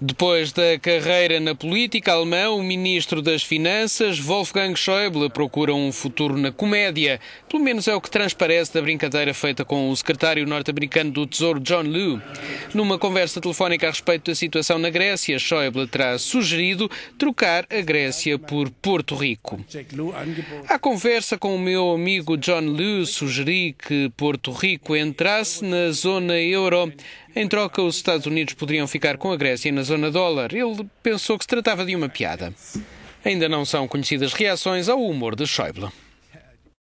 Depois da carreira na política alemã, o ministro das Finanças, Wolfgang Schäuble, procura um futuro na comédia. Pelo menos é o que transparece da brincadeira feita com o secretário norte-americano do Tesouro, John Liu. Numa conversa telefónica a respeito da situação na Grécia, Schäuble terá sugerido trocar a Grécia por Porto Rico. À conversa com o meu amigo John Liu, sugeri que Porto Rico entrasse na zona euro. Em troca, os Estados Unidos poderiam ficar com a Grécia na zona dólar. Ele pensou que se tratava de uma piada. Ainda não são conhecidas reações ao humor de Schäuble.